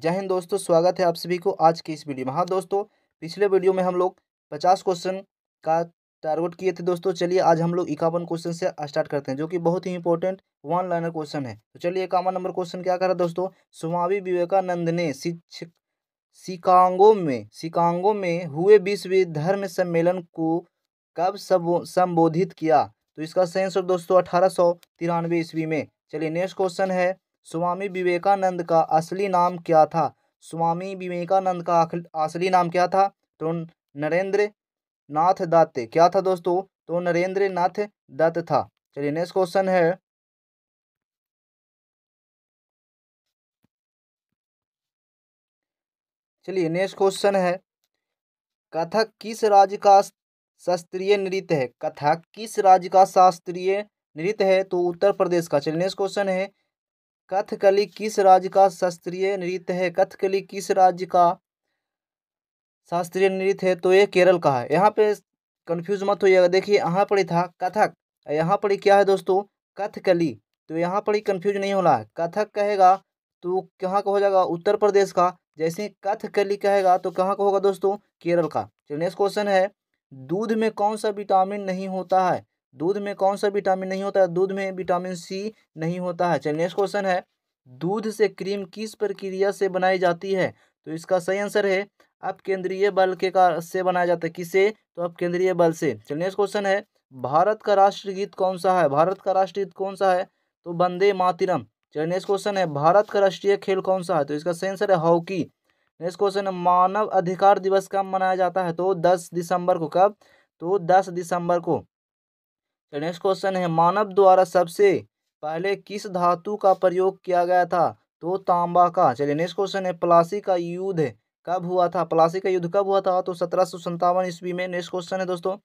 जय हिंद दोस्तों स्वागत है आप सभी को आज के इस वीडियो में हाँ दोस्तों पिछले वीडियो में हम लोग पचास क्वेश्चन का टारगेट किए थे दोस्तों चलिए आज हम लोग इक्यावन क्वेश्चन से स्टार्ट करते हैं जो कि बहुत ही इंपॉर्टेंट वन लाइनर क्वेश्चन है तो चलिए इक्यावन नंबर क्वेश्चन क्या करा दोस्तों स्वामी विवेकानंद ने शिक्षक शिकांगो में शिकांगो में हुए विश्व धर्म सम्मेलन को कब संबोधित किया तो इसका आंसर दोस्तों अठारह ईस्वी में चलिए नेक्स्ट क्वेश्चन है स्वामी विवेकानंद का असली नाम क्या था स्वामी विवेकानंद का असली नाम क्या था तो नरेंद्र नाथ दत्त क्या था दोस्तों तो नरेंद्र नाथ दत्त था चलिए नेक्स्ट क्वेश्चन है चलिए नेक्स्ट क्वेश्चन है कथक किस राज्य का शास्त्रीय नृत्य है कथक किस राज्य का शास्त्रीय नृत्य है तो उत्तर प्रदेश का चलिए नेक्स्ट क्वेश्चन है कथकली किस राज्य का शास्त्रीय नृत्य है कथकली किस राज्य का शास्त्रीय नृत्य है तो ये केरल का है यहाँ पे कंफ्यूज मत होइएगा देखिए यहाँ पर ही था कथक यहाँ पर ही क्या है दोस्तों कथकली तो यहाँ पर ही कन्फ्यूज नहीं होना है कथक कहेगा तो कहाँ का हो जाएगा उत्तर प्रदेश का जैसे कथकली कहेगा तो कहाँ का होगा दोस्तों केरल का चलिए नेक्स्ट क्वेश्चन है दूध में कौन सा विटामिन नहीं होता है दूध में कौन सा विटामिन नहीं होता है दूध में विटामिन सी नहीं होता है चलिए नेक्स्ट क्वेश्चन है दूध से क्रीम किस प्रक्रिया से बनाई जाती है तो इसका सही आंसर है अब केंद्रीय बल के कार से बनाया जाता है किसे तो अब केंद्रीय बल से चलिए नेक्स्ट क्वेश्चन है भारत का राष्ट्रगीत कौन सा है भारत का राष्ट्रगीत कौन सा है तो वंदे मातिरम चलिए नेक्स्ट क्वेश्चन है भारत का राष्ट्रीय खेल कौन सा है तो इसका सही आंसर है हॉकी नेक्स्ट क्वेश्चन है मानव अधिकार दिवस कब मनाया जाता है तो दस दिसंबर को कब तो दस दिसंबर को तो नेक्स्ट क्वेश्चन है मानव द्वारा सबसे पहले किस धातु का प्रयोग किया गया था तो तांबा का चलिए नेक्स्ट क्वेश्चन है प्लासी का युद्ध कब हुआ था प्लासी का युद्ध कब हुआ था तो सत्रह सौ सत्तावन ईस्वी में नेक्स्ट क्वेश्चन है दोस्तों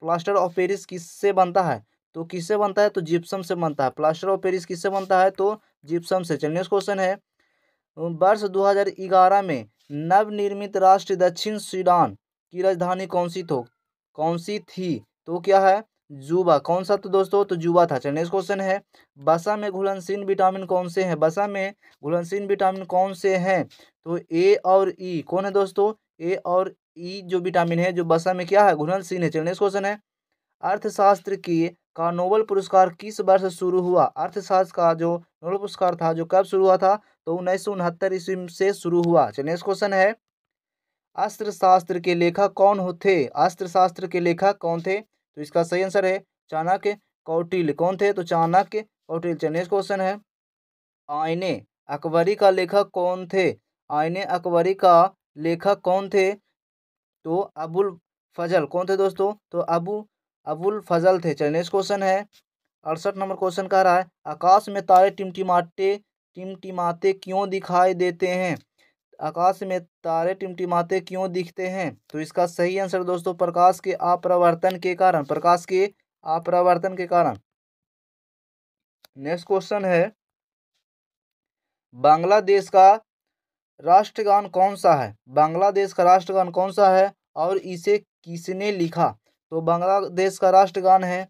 प्लास्टर ऑफ पेरिस किससे बनता है तो किससे बनता है तो जिप्सम से बनता है प्लास्टर ऑफ पेरिस किससे बनता है तो जिप्सम से चलिए नेक्स्ट क्वेश्चन है वर्ष ग्यारह में नवनिर्मित राष्ट्र दक्षिण सूडान की राजधानी कौन सी थो कौन सी थी तो क्या है जुबा कौन सा तो दोस्तों तो जुबा था चलिए नेक्स्ट क्वेश्चन है बसा में घुलनशील विटामिन कौन से हैं बसा में घुलनशील विटामिन कौन से हैं तो ए और ई कौन है दोस्तों ए और ई जो विटामिन है जो बसा में क्या है घुलनशील है चलिए नेक्स्ट क्वेश्चन है अर्थशास्त्र की का नोबल पुरस्कार किस वर्ष शुरू हुआ अर्थशास्त्र का जो नोबल पुरस्कार था जो कब शुरू हुआ था तो उन्नीस सौ उनहत्तर ईस्वी से शुरू हुआ चलिए नेक्स्ट क्वेश्चन है अस्त्र शास्त्र के लेखक कौन थे अस्त्र शास्त्र के लेखक कौन थे तो इसका सही आंसर है चाणक्य कौटिल कौन थे तो चाणक्य कौटिल चलिए क्वेश्चन है आयने अकबरी का लेखक कौन थे आयने अकबरी का लेखक कौन थे तो अबुल फजल कौन थे दोस्तों तो अबू अबुल फजल थे चलिए नेक्स्ट क्वेश्चन है अड़सठ नंबर क्वेश्चन कह रहा है आकाश में तारे टिमटिमाते टिमटिमाते क्यों दिखाई देते हैं आकाश में तारे टिमटिमाते क्यों दिखते हैं तो इसका सही आंसर दोस्तों प्रकाश के अप्रवर्तन के कारण प्रकाश के अप्रवर्तन के कारण नेक्स्ट क्वेश्चन है बांग्लादेश का राष्ट्रगान कौन सा है बांग्लादेश का राष्ट्रगान कौन सा है और इसे किसने लिखा तो बांग्लादेश का राष्ट्रगान है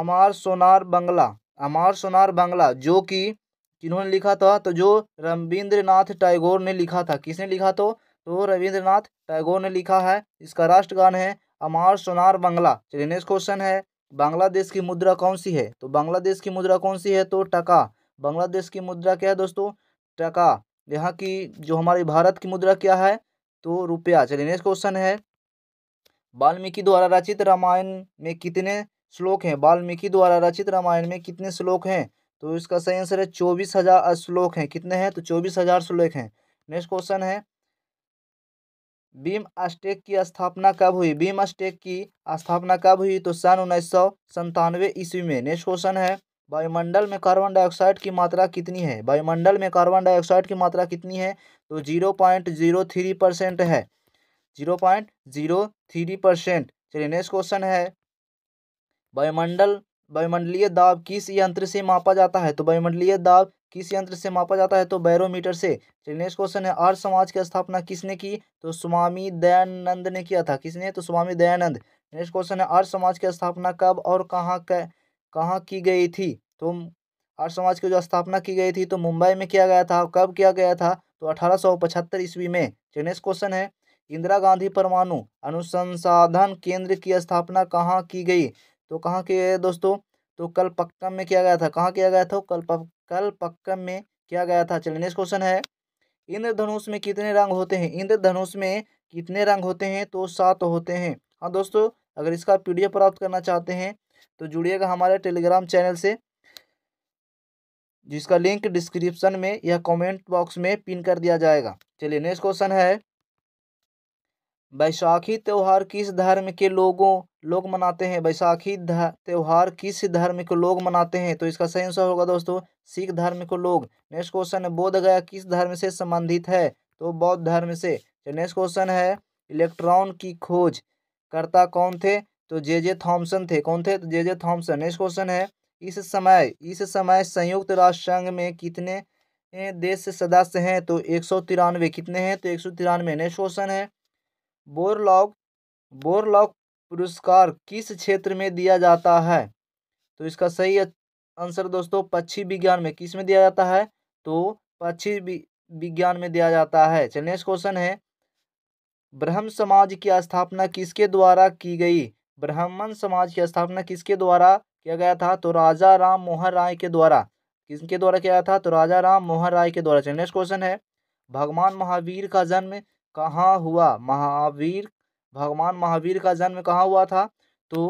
अमार सोनार बंगला अमार सोनार बंगला जो कि किन्होंने लिखा था तो जो रविंद्रनाथ टैगोर ने लिखा था किसने लिखा तो तो रविंद्रनाथ टैगोर ने लिखा है इसका राष्ट्रगान है अमार सोनार बंगला चलिए नेक्स्ट क्वेश्चन है बांग्लादेश की मुद्रा कौन सी है तो बांग्लादेश की मुद्रा कौन सी है तो टका बांग्लादेश की मुद्रा क्या है दोस्तों टका यहाँ की जो हमारी भारत की मुद्रा क्या है तो रुपया चलिए नेक्स्ट क्वेश्चन है वाल्मीकि द्वारा रचित रामायण में कितने श्लोक हैं वाल्मीकि द्वारा रचित रामायण में कितने श्लोक हैं तो इसका सही आंसर है चौबीस हजार श्लोक हैं कितने हैं तो चौबीस हजार श्लोक हैं नेक्स्ट क्वेश्चन है भीम अस्टेक की स्थापना कब हुई भीम अस्टेक की स्थापना कब हुई तो सन उन्नीस सौ संतानवे ईस्वी में नेक्स्ट क्वेश्चन है वायुमंडल में कार्बन डाइऑक्साइड की मात्रा कितनी है वायुमंडल में कार्बन डाइऑक्साइड की मात्रा कितनी है तो zero point zero three percent है zero point zero three percent चलिए नेक्स्ट क्वेश्चन है वायुमंडल वायुमंडलीय दाब किस यंत्र से मापा जाता है तो वायुमंडलीय दाब किस यंत्र से मापा जाता है तो बैरोमीटर से नेक्स्ट क्वेश्चन है आर्य समाज की स्थापना किसने की तो स्वामी दयानंद ने किया था किसने तो स्वामी दयानंद नेक्स्ट क्वेश्चन है आर्य समाज की स्थापना कब और कहाँ कहाँ की गई थी तो आर्य समाज की जो स्थापना की गई थी तो मुंबई में किया गया था कब किया गया था तो अठारह सौ पचहत्तर ईस्वी में नेक्स्ट क्वेश्चन है इंदिरा गांधी परमाणु अनुसंसाधन केंद्र की स्थापना कहाँ की गई तो कहाँ किया गया दोस्तों तो कल पक्कम में किया गया था कहाँ किया गया था कल पक, कल पक्कम में किया गया था चलिए नेक्स्ट क्वेश्चन है इंद्रधनुष में कितने रंग होते हैं इंद्रधनुष में कितने रंग होते हैं तो सात होते हैं हाँ दोस्तों अगर इसका पीडीएफ प्राप्त करना चाहते हैं तो जुड़िएगा हमारे टेलीग्राम चैनल से जिसका लिंक डिस्क्रिप्शन में या कमेंट बॉक्स में पिन कर दिया जाएगा चलिए नेक्स्ट क्वेश्चन है वैशाखी त्यौहार किस धर्म के लोगों लोग मनाते हैं बैसाखी त्यौहार किस धर्म के लोग मनाते हैं तो इसका सही आंसर होगा दोस्तों सिख धर्म के लोग नेक्स्ट क्वेश्चन है बोध गया किस धर्म से संबंधित है तो बौद्ध धर्म से तो नेक्स्ट क्वेश्चन है इलेक्ट्रॉन की खोज करता कौन थे तो जे जे थॉम्सन थे कौन थे तो J J Thomson next question है इस समय इस समय संयुक्त राष्ट्र संघ में कितने देश सदस्य हैं तो एक सौ तिरानवे कितने हैं तो एक सौ तिरानवे नेक्स्ट क्वेश्चन है बोरलॉग बोरलॉग पुरस्कार किस क्षेत्र में दिया जाता है तो इसका सही आंसर दोस्तों पक्षी विज्ञान में किस में दिया जाता है तो पक्षी विज्ञान में दिया जाता है चलिए नेक्स्ट क्वेश्चन है ब्रह्म समाज की स्थापना किसके द्वारा की गई ब्राह्मण समाज की स्थापना किसके द्वारा किया गया था तो राजा राम मोहन राय के द्वारा किसके द्वारा किया था तो राजा राम मोहन राय के द्वारा चलिए नेक्स्ट क्वेश्चन है भगवान महावीर का जन्म कहाँ हुआ महावीर भगवान महावीर का जन्म कहाँ हुआ था तो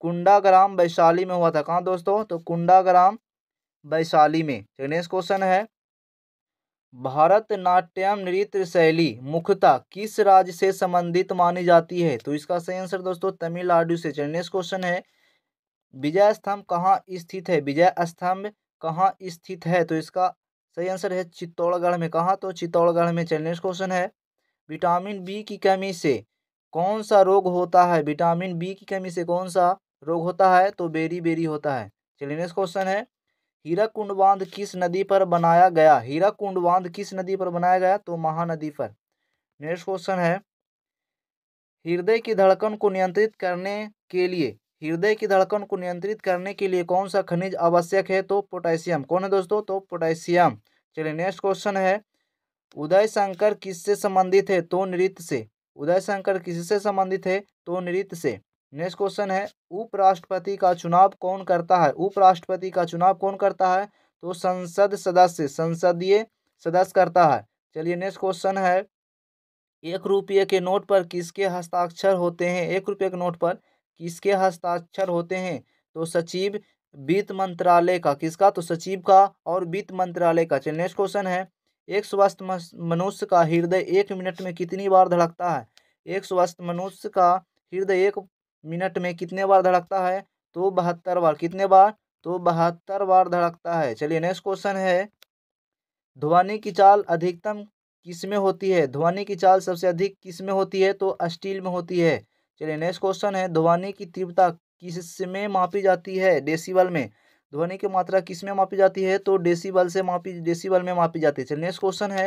कुंडा ग्राम वैशाली में हुआ था कहाँ दोस्तों तो कुंडा ग्राम वैशाली में नेक्स्ट क्वेश्चन है भरतनाट्यम नृत्य शैली मुख्यतः किस राज्य से संबंधित मानी जाती है तो इसका सही आंसर दोस्तों तमिलनाडु से नेक्स्ट क्वेश्चन है विजय स्तंभ कहाँ स्थित है विजय स्तंभ कहाँ स्थित है तो इसका सही आंसर है चित्तौड़गढ़ में कहाँ तो चित्तौड़गढ़ में नेक्स्ट क्वेश्चन है विटामिन बी की कमी से कौन सा रोग होता है विटामिन बी की कमी से कौन सा रोग होता है तो बेरी बेरी होता है चलिए नेक्स्ट क्वेश्चन है हीरा कुंड बांध किस नदी पर बनाया गया हीरा कुंड बांध किस नदी पर बनाया गया तो महानदी पर नेक्स्ट क्वेश्चन है हृदय की धड़कन को नियंत्रित करने के लिए हृदय की धड़कन को नियंत्रित करने के लिए कौन सा खनिज आवश्यक है तो पोटेशियम कौन है दोस्तों तो पोटेशियम चलिए नेक्स्ट क्वेश्चन है उदय शंकर किससे संबंधित है तो नृत्य से उदय शंकर किससे संबंधित है तो नृत्य से नेक्स्ट क्वेश्चन है उपराष्ट्रपति का चुनाव कौन करता है उपराष्ट्रपति का चुनाव कौन करता है तो संसद सदस्य संसदीय सदस्य करता है चलिए नेक्स्ट क्वेश्चन है एक रुपये के नोट पर किसके हस्ताक्षर होते हैं एक रुपये के नोट पर किसके हस्ताक्षर होते हैं तो सचिव वित्त मंत्रालय का किसका तो सचिव का और वित्त मंत्रालय का चलिए नेक्स्ट क्वेश्चन है एक स्वस्थ मनुष्य का हृदय एक मिनट में कितनी बार धड़कता है एक स्वस्थ मनुष्य का हृदय एक मिनट में कितने बार धड़कता है तो बहत्तर बार कितने बार तो बहत्तर बार धड़कता है चलिए नेक्स्ट क्वेश्चन है ध्वनि की चाल अधिकतम किस में होती है ध्वनि की चाल सबसे अधिक किस में होती है तो स्टील में होती है चलिए नेक्स्ट क्वेश्चन है ध्वनि की तीव्रता किस में मापी जाती है डेसीवल में ध्वनि की मात्रा किस में मापी जाती है तो डेसीबल से मापी डेसीबल में मापी जाती है नेक्स्ट क्वेश्चन है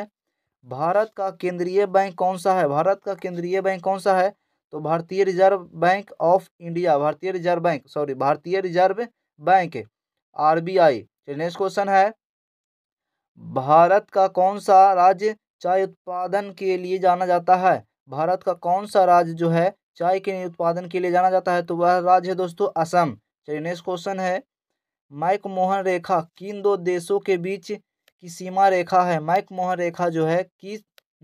भारत का केंद्रीय बैंक कौन सा है भारत का केंद्रीय बैंक कौन सा है तो भारतीय रिजर्व बैंक ऑफ इंडिया भारतीय रिजर्व बैंक सॉरी भारतीय reserve bank R B I next question है भारत का कौन सा राज्य चाय उत्पादन के लिए जाना जाता है भारत का कौन सा राज्य जो है चाय के उत्पादन के लिए जाना जाता है तो वह राज्य है दोस्तों असम चलिए नेक्स्ट क्वेश्चन है मोहन रेखा किन दो देशों के बीच की सीमा रेखा है मोहन रेखा जो है किस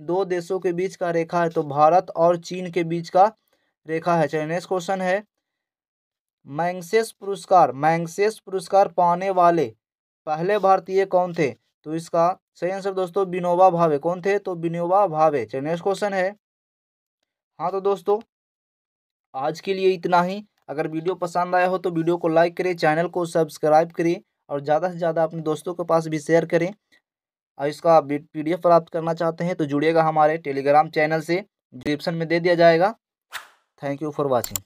दो देशों के बीच का रेखा है तो भारत और चीन के बीच का रेखा है चलिए नेक्स्ट क्वेश्चन है मैंगसेस पुरस्कार मैंगसेस पुरस्कार पाने वाले पहले भारतीय कौन थे तो इसका सही आंसर दोस्तों विनोबा भावे कौन थे तो विनोबा भावे चलिए नेक्स्ट क्वेश्चन है हाँ तो दोस्तों आज के लिए इतना ही अगर वीडियो पसंद आया हो तो वीडियो को लाइक करें चैनल को सब्सक्राइब करें और ज़्यादा से ज़्यादा अपने दोस्तों के पास भी शेयर करें और इसका पी डी प्राप्त करना चाहते हैं तो जुड़िएगा हमारे टेलीग्राम चैनल से डिस्क्रिप्शन में दे दिया जाएगा थैंक यू फॉर वॉचिंग